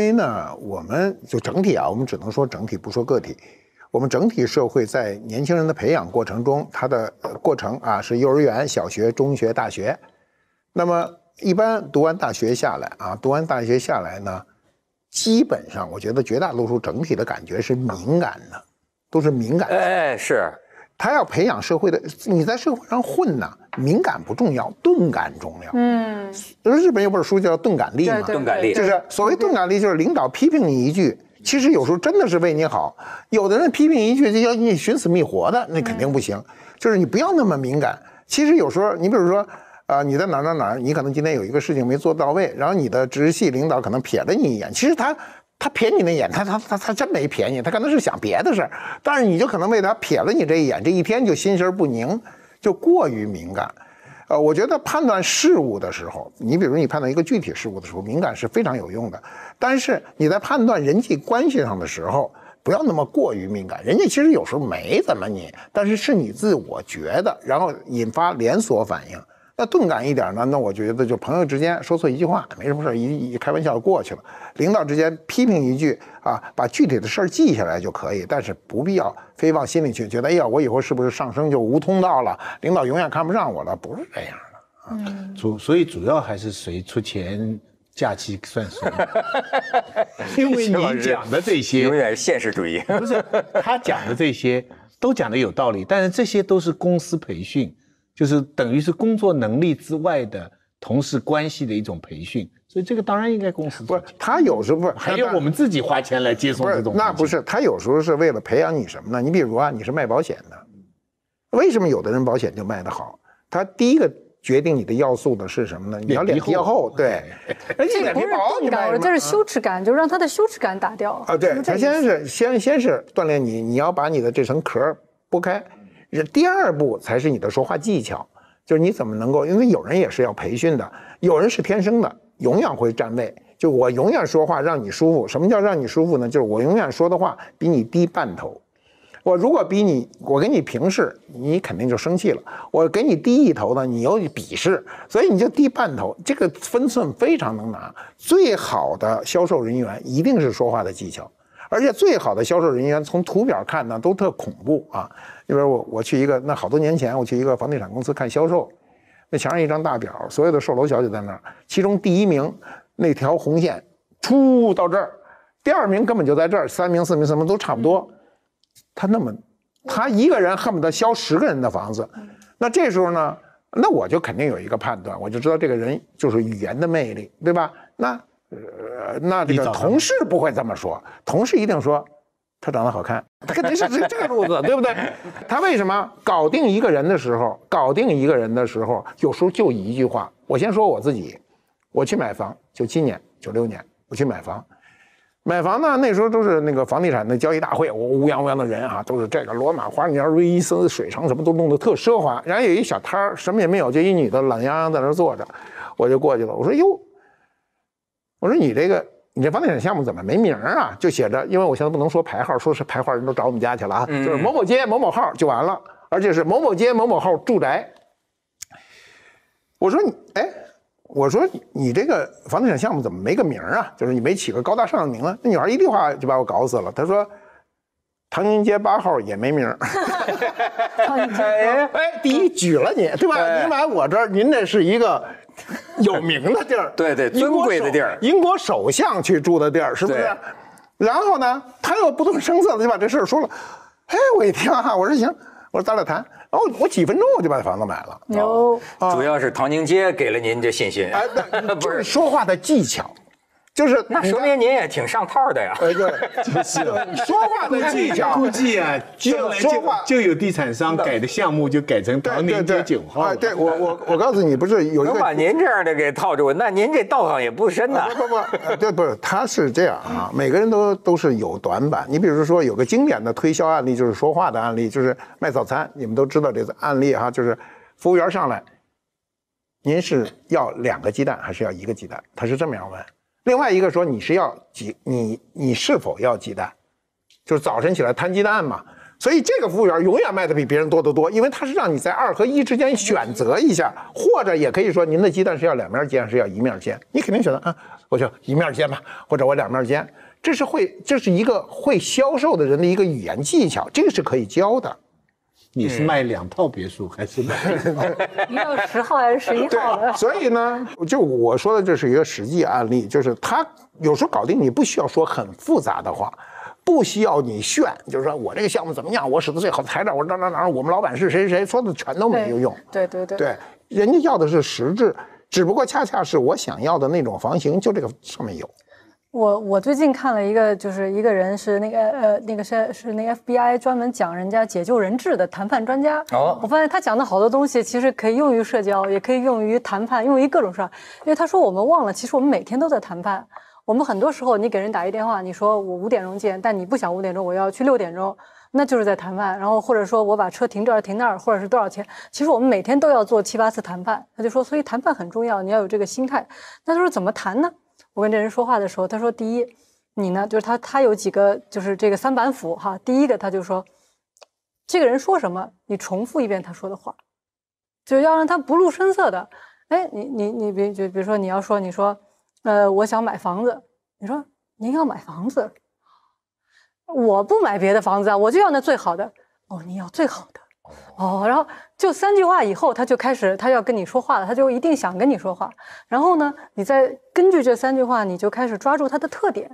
因为呢，我们就整体啊，我们只能说整体，不说个体。我们整体社会在年轻人的培养过程中，他的过程啊是幼儿园、小学、中学、大学。那么一般读完大学下来啊，读完大学下来呢，基本上我觉得绝大多数整体的感觉是敏感的，都是敏感的。哎，是他要培养社会的，你在社会上混呢。敏感不重要，钝感重要。嗯，日本有本书叫《钝感力》嘛？钝感力就是所谓钝感力，就是领导批评你一句，其实有时候真的是为你好。有的人批评一句就要你寻死觅活的，那肯定不行。就是你不要那么敏感。其实有时候，你比如说，啊，你在哪儿哪儿哪儿，你可能今天有一个事情没做到位，然后你的直系领导可能瞥了你一眼。其实他他瞥你那眼，他他他他真没瞥你，他可能是想别的事儿。但是你就可能为他瞥了你这一眼，这一天就心神不宁。就过于敏感，呃，我觉得判断事物的时候，你比如你判断一个具体事物的时候，敏感是非常有用的。但是你在判断人际关系上的时候，不要那么过于敏感。人家其实有时候没怎么你，但是是你自我觉得，然后引发连锁反应。那钝感一点呢？那我觉得，就朋友之间说错一句话没什么事，一一开玩笑就过去了。领导之间批评一句啊，把具体的事记下来就可以，但是不必要非往心里去，觉得哎呀，我以后是不是上升就无通道了？领导永远看不上我了？不是这样的啊。主所以主要还是谁出钱，假期算谁。因为你讲的这些永远现实主义，不是他讲的这些都讲的有道理，但是这些都是公司培训。就是等于是工作能力之外的同事关系的一种培训，所以这个当然应该公司。不是他有时候还有我们自己花钱来接送这东西。那不是他有时候是为了培养你什么呢？你比如啊，你是卖保险的，为什么有的人保险就卖得好？他第一个决定你的要素的是什么呢？你要脸皮厚，对。而这不是安全了，这是羞耻感，就让他的羞耻感打掉。啊，对，他先是先先是锻炼你，你要把你的这层壳剥开。这第二步才是你的说话技巧，就是你怎么能够？因为有人也是要培训的，有人是天生的，永远会站位。就我永远说话让你舒服。什么叫让你舒服呢？就是我永远说的话比你低半头。我如果比你，我给你平视，你肯定就生气了。我给你低一头呢，你又鄙视，所以你就低半头。这个分寸非常能拿。最好的销售人员一定是说话的技巧。而且最好的销售人员，从图表看呢，都特恐怖啊！你比如我，我去一个，那好多年前，我去一个房地产公司看销售，那墙上一张大表，所有的售楼小姐在那儿，其中第一名那条红线出到这儿，第二名根本就在这儿，三名、四名、四名都差不多。他那么，他一个人恨不得销十个人的房子，那这时候呢，那我就肯定有一个判断，我就知道这个人就是语言的魅力，对吧？那。呃，那这个同事不会这么说，同事一定说他长得好看，他肯定是这个路子，对不对？他为什么搞定一个人的时候，搞定一个人的时候，有时候就一句话。我先说我自己，我去买房，就今年九六年我去买房，买房呢那时候都是那个房地产的交易大会，乌泱乌泱的人啊，都是这个罗马花园、瑞伊斯、水城，什么都弄得特奢华。然后有一小摊儿，什么也没有，就一女的懒洋洋在那坐着，我就过去了，我说哟。我说你这个，你这房地产项目怎么没名啊？就写着，因为我现在不能说排号，说是排号人都找我们家去了，啊，就是某某街某某号就完了，而且是某某街某某号住宅。我说你，哎，我说你这个房地产项目怎么没个名啊？就是你没起个高大上的名啊？那女孩一句话就把我搞死了，她说：“唐宁街八号也没名儿。”唐宁街，哎哎，第一举了你对吧？您来我这儿，您那是一个。有名的地儿，对对，尊贵的地儿，英国首相去住的地儿，是不是？然后呢，他又不动声色的就把这事儿说了。哎，我一听哈，我说行，我说咱俩谈。然后我几分钟我就把房子买了。哦，主要是唐宁街给了您这信心啊，不是说话的技巧。就是，那说明您也挺上套的呀。对，就是 说话的技巧，估计啊，说话就有地产商改的项目就改成唐宁街九号。对我，我我告诉你，不是有一个能把您这样的给套住，那您这道行也不深呐。不不，这不是他是这样啊，每个人都都是有短板。你比如说有个经典的推销案例，就是说话的案例，就是卖早餐。你们都知道这个案例哈，就是服务员上来，您是要两个鸡蛋还是要一个鸡蛋？他是这么样问。另外一个说你是要几你你是否要鸡蛋，就是早晨起来摊鸡蛋嘛，所以这个服务员永远卖的比别人多得多，因为他是让你在二和一之间选择一下，或者也可以说您的鸡蛋是要两面煎是要一面煎，你肯定选择啊，我就一面煎吧，或者我两面煎，这是会这是一个会销售的人的一个语言技巧，这个是可以教的。你是卖两套别墅还是卖？一套十号还是十一号的？所以呢，就我说的这是一个实际案例，就是他有时候搞定你不需要说很复杂的话，不需要你炫，就是说我这个项目怎么样，我使的最好的材料，我哪哪哪，我们老板是谁谁谁，说的全都没有用。对对对对，人家要的是实质，只不过恰恰是我想要的那种房型，就这个上面有。我我最近看了一个，就是一个人是那个呃那个是是那个 FBI 专门讲人家解救人质的谈判专家。哦，我发现他讲的好多东西其实可以用于社交，也可以用于谈判，用于各种事儿。因为他说我们忘了，其实我们每天都在谈判。我们很多时候你给人打一电话，你说我五点钟见，但你不想五点钟，我要去六点钟，那就是在谈判。然后或者说我把车停这儿停那儿，或者是多少钱，其实我们每天都要做七八次谈判。他就说，所以谈判很重要，你要有这个心态。那他说怎么谈呢？我跟这人说话的时候，他说：“第一，你呢，就是他，他有几个，就是这个三板斧哈。第一个，他就说，这个人说什么，你重复一遍他说的话，就要让他不露声色的。哎，你你你，比就比如说你要说，你说，呃，我想买房子，你说您要买房子，我不买别的房子啊，我就要那最好的。哦，你要最好的。”哦，然后就三句话以后，他就开始他要跟你说话了，他就一定想跟你说话。然后呢，你再根据这三句话，你就开始抓住他的特点。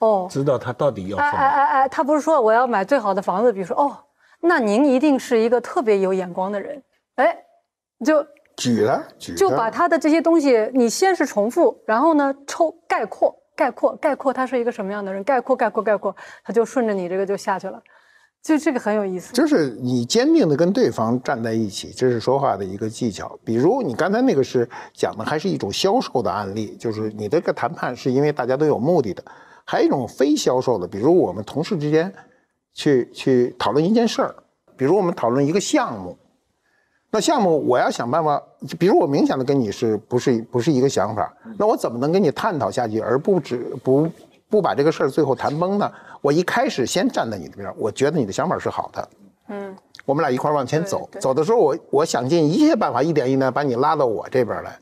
哦，知道他到底要。哎哎哎哎，他不是说我要买最好的房子，比如说哦，那您一定是一个特别有眼光的人。哎，就举了，举，就把他的这些东西，你先是重复，然后呢抽概括，概括，概括他是一个什么样的人，概括，概括，概括，他就顺着你这个就下去了。就这个很有意思，就是你坚定的跟对方站在一起，这是说话的一个技巧。比如你刚才那个是讲的，还是一种销售的案例，就是你这个谈判是因为大家都有目的的。还有一种非销售的，比如我们同事之间去去讨论一件事儿，比如我们讨论一个项目，那项目我要想办法，比如我明显的跟你是不是不是一个想法，那我怎么能跟你探讨下去而不止不？不把这个事儿最后谈崩呢？我一开始先站在你的边儿，我觉得你的想法是好的，嗯，我们俩一块儿往前走。走的时候，我我想尽一切办法，一点一点把你拉到我这边来，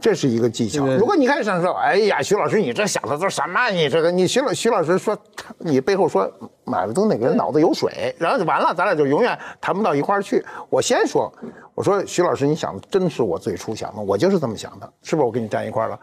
这是一个技巧。如果你开始说，哎呀，徐老师，你这想的都什么？你这个，你徐老徐老师说，你背后说买了都哪个人脑子有水？然后就完了，咱俩就永远谈不到一块儿去。我先说，我说徐老师，你想的真是我最初想的，我就是这么想的，是不是？我跟你站一块儿了，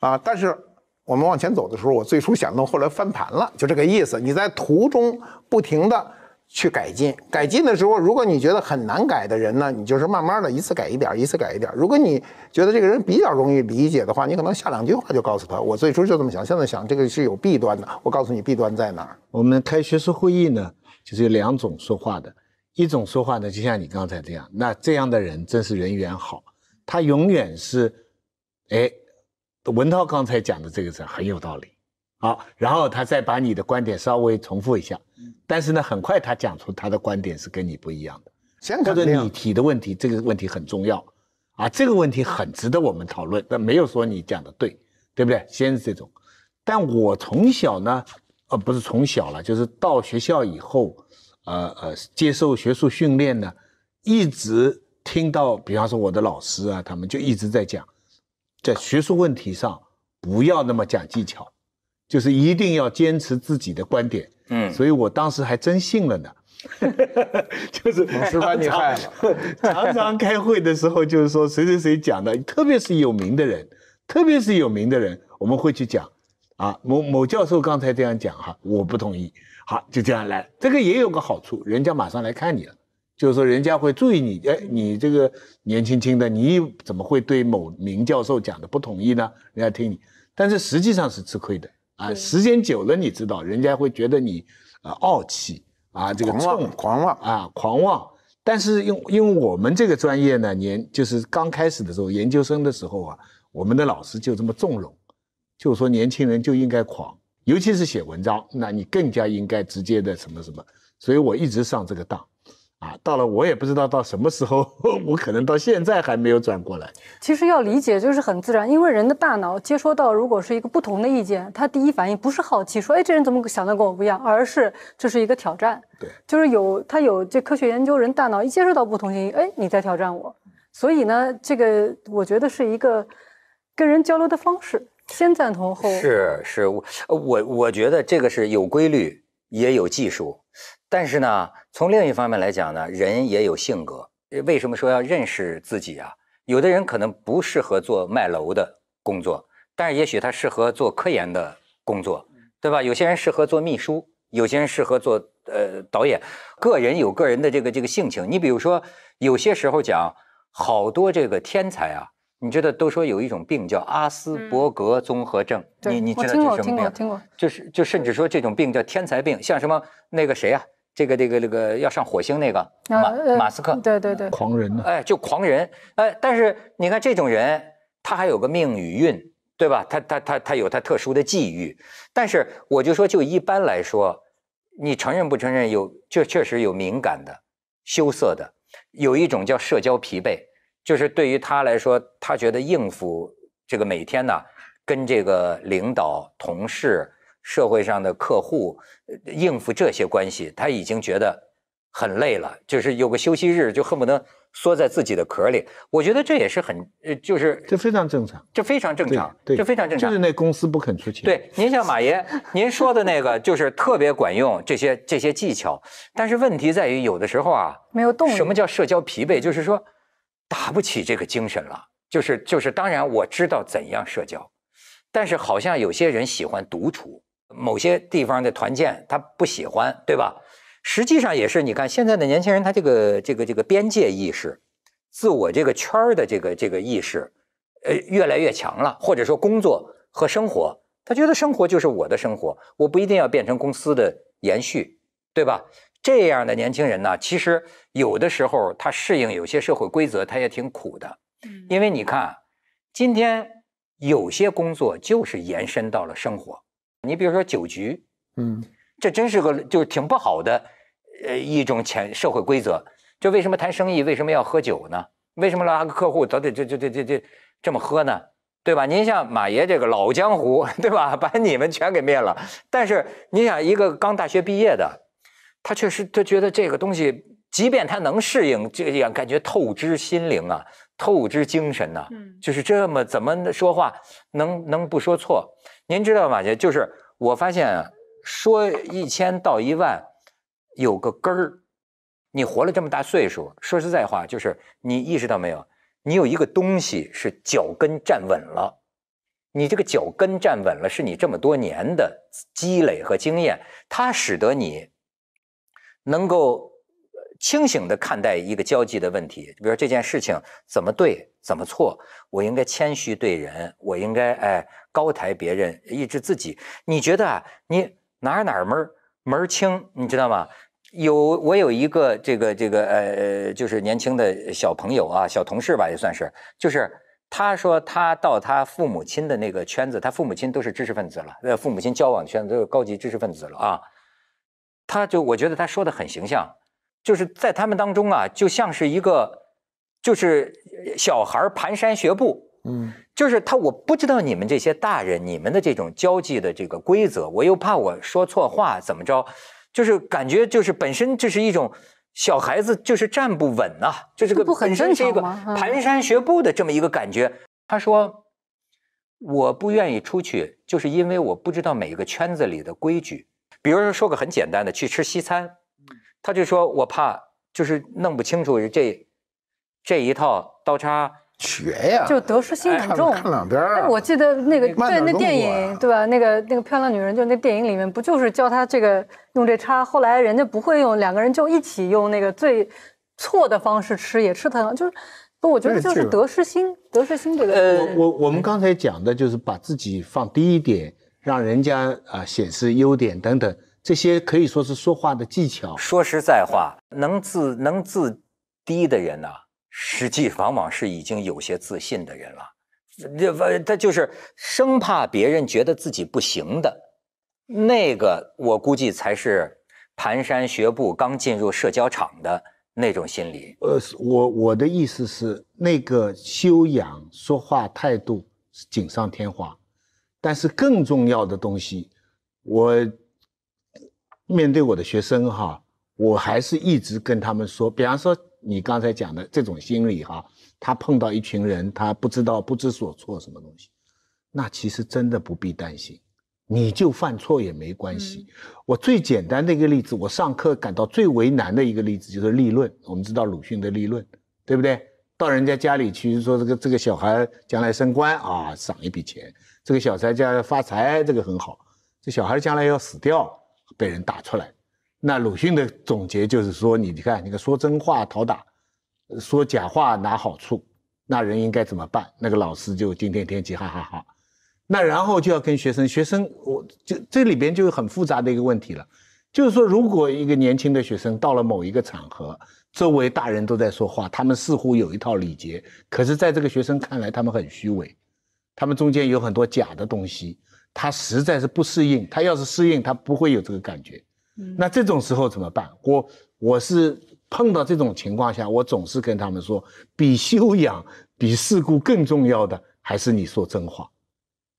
啊，但是。我们往前走的时候，我最初想弄，后来翻盘了，就这个意思。你在途中不停的去改进，改进的时候，如果你觉得很难改的人呢，你就是慢慢的一次改一点，一次改一点。如果你觉得这个人比较容易理解的话，你可能下两句话就告诉他：我最初就这么想，现在想这个是有弊端的，我告诉你弊端在哪儿。我们开学术会议呢，就是有两种说话的，一种说话呢，就像你刚才这样，那这样的人真是人缘好，他永远是，哎。文涛刚才讲的这个是很有道理，好，然后他再把你的观点稍微重复一下，但是呢，很快他讲出他的观点是跟你不一样的，或者你提的问题，这个问题很重要啊，这个问题很值得我们讨论。但没有说你讲的对，对不对？先是这种，但我从小呢，呃，不是从小了，就是到学校以后，呃呃，接受学术训练呢，一直听到，比方说我的老师啊，他们就一直在讲。在学术问题上，不要那么讲技巧，就是一定要坚持自己的观点。嗯，所以我当时还真信了呢。就是是把你害了。常常开会的时候，就是说谁谁谁讲的，特别是有名的人，特别是有名的人，我们会去讲。啊，某某教授刚才这样讲哈，我不同意。好，就这样来。这个也有个好处，人家马上来看你了。就是说，人家会注意你，哎，你这个年轻轻的，你怎么会对某名教授讲的不同意呢？人家听你，但是实际上是吃亏的啊。时间久了，你知道，人家会觉得你啊傲气啊，这个狂妄，狂妄啊，狂妄。但是，因因为我们这个专业呢，年就是刚开始的时候，研究生的时候啊，我们的老师就这么纵容，就说年轻人就应该狂，尤其是写文章，那你更加应该直接的什么什么。所以我一直上这个当。啊，到了我也不知道到什么时候，我可能到现在还没有转过来。其实要理解就是很自然，因为人的大脑接收到如果是一个不同的意见，他第一反应不是好奇说，哎，这人怎么想的跟我不一样，而是这是一个挑战。对，就是有他有这科学研究，人大脑一接受到不同信息，哎，你在挑战我，所以呢，这个我觉得是一个跟人交流的方式，先赞同后是是，我我觉得这个是有规律。也有技术，但是呢，从另一方面来讲呢，人也有性格。为什么说要认识自己啊？有的人可能不适合做卖楼的工作，但是也许他适合做科研的工作，对吧？有些人适合做秘书，有些人适合做呃导演。个人有个人的这个这个性情。你比如说，有些时候讲好多这个天才啊。你知道，都说有一种病叫阿斯伯格综合症，你你知道是什么病？听过，就是就甚至说这种病叫天才病，像什么那个谁呀，这个这个这个要上火星那个马马斯克，对对对，狂人呢？哎，就狂人，哎，但是你看这种人，他还有个命与运，对吧？他他他他有他特殊的际遇，但是我就说，就一般来说，你承认不承认？有，就确实有敏感的、羞涩的，有一种叫社交疲惫。就是对于他来说，他觉得应付这个每天呢，跟这个领导、同事、社会上的客户，应付这些关系，他已经觉得很累了。就是有个休息日，就恨不得缩在自己的壳里。我觉得这也是很，就是这非常正常，这非常正常，这非常正常。就是那公司不肯出钱。对，您像马爷，您说的那个就是特别管用这些这些技巧。但是问题在于，有的时候啊，没有动力。什么叫社交疲惫？就是说。打不起这个精神了，就是就是。当然我知道怎样社交，但是好像有些人喜欢独处。某些地方的团建他不喜欢，对吧？实际上也是，你看现在的年轻人，他这个这个这个边界意识、自我这个圈儿的这个这个意识，呃，越来越强了。或者说，工作和生活，他觉得生活就是我的生活，我不一定要变成公司的延续，对吧？这样的年轻人呢，其实有的时候他适应有些社会规则，他也挺苦的。嗯，因为你看，今天有些工作就是延伸到了生活。你比如说酒局，嗯，这真是个就是挺不好的呃一种潜社会规则。就为什么谈生意为什么要喝酒呢？为什么拉个客户都得这这这这这这么喝呢？对吧？您像马爷这个老江湖，对吧？把你们全给灭了。但是你想，一个刚大学毕业的。他确实，他觉得这个东西，即便他能适应，这样感觉透支心灵啊，透支精神呐，嗯，就是这么怎么说话，能能不说错？您知道吗？姐，就是我发现啊，说一千到一万，有个根儿。你活了这么大岁数，说实在话，就是你意识到没有？你有一个东西是脚跟站稳了，你这个脚跟站稳了，是你这么多年的积累和经验，它使得你。能够清醒的看待一个交际的问题，比如说这件事情怎么对怎么错，我应该谦虚对人，我应该哎高抬别人，抑制自己。你觉得啊，你哪儿哪儿门门儿清，你知道吗？有我有一个这个这个呃，就是年轻的小朋友啊，小同事吧也算是，就是他说他到他父母亲的那个圈子，他父母亲都是知识分子了，呃，父母亲交往圈子都是高级知识分子了啊。他就我觉得他说的很形象，就是在他们当中啊，就像是一个就是小孩儿蹒跚学步，嗯，就是他我不知道你们这些大人你们的这种交际的这个规则，我又怕我说错话怎么着，就是感觉就是本身就是一种小孩子就是站不稳啊，就是个不很正常这个蹒跚学步的这么一个感觉，他说我不愿意出去，就是因为我不知道每个圈子里的规矩。比如说说个很简单的，去吃西餐，他就说我怕就是弄不清楚这这一套刀叉学呀，就得失心很重，看两边我记得那个对那电影对吧？那个那个漂亮女人，就那电影里面不就是教他这个用这叉？后来人家不会用，两个人就一起用那个最错的方式吃，也吃疼。就是不，我觉得就是得失心得失心这个。我我我们刚才讲的就是把自己放低一点。让人家啊显示优点等等，这些可以说是说话的技巧。说实在话，能自能自低的人呢，实际往往是已经有些自信的人了。这他就是生怕别人觉得自己不行的，那个我估计才是蹒跚学步、刚进入社交场的那种心理。呃，我我的意思是，那个修养、说话态度是锦上添花。但是更重要的东西，我面对我的学生哈，我还是一直跟他们说，比方说你刚才讲的这种心理哈，他碰到一群人，他不知道不知所措什么东西，那其实真的不必担心，你就犯错也没关系。我最简单的一个例子，我上课感到最为难的一个例子就是立论。我们知道鲁迅的立论，对不对？到人家家里去说这个这个小孩将来升官啊，赏一笔钱。这个小财家要发财，这个很好。这小孩将来要死掉，被人打出来。那鲁迅的总结就是说，你你看，你看，说真话讨打，说假话拿好处，那人应该怎么办？那个老师就今天天气，哈哈哈。那然后就要跟学生，学生，我就这里边就很复杂的一个问题了，就是说，如果一个年轻的学生到了某一个场合，周围大人都在说话，他们似乎有一套礼节，可是在这个学生看来，他们很虚伪。他们中间有很多假的东西，他实在是不适应。他要是适应，他不会有这个感觉。嗯，那这种时候怎么办？我我是碰到这种情况下，我总是跟他们说，比修养、比事故更重要的，还是你说真话，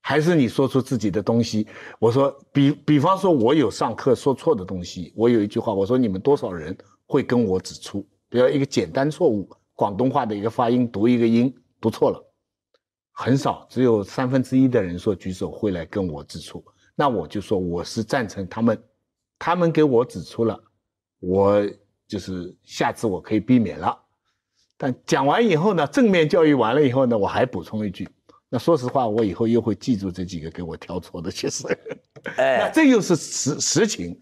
还是你说出自己的东西。我说，比比方说，我有上课说错的东西，我有一句话，我说你们多少人会跟我指出？比如一个简单错误，广东话的一个发音，读一个音读错了。很少，只有三分之一的人说举手会来跟我指出，那我就说我是赞成他们，他们给我指出了，我就是下次我可以避免了。但讲完以后呢，正面教育完了以后呢，我还补充一句，那说实话，我以后又会记住这几个给我挑错的学生。哎，那这又是实实情。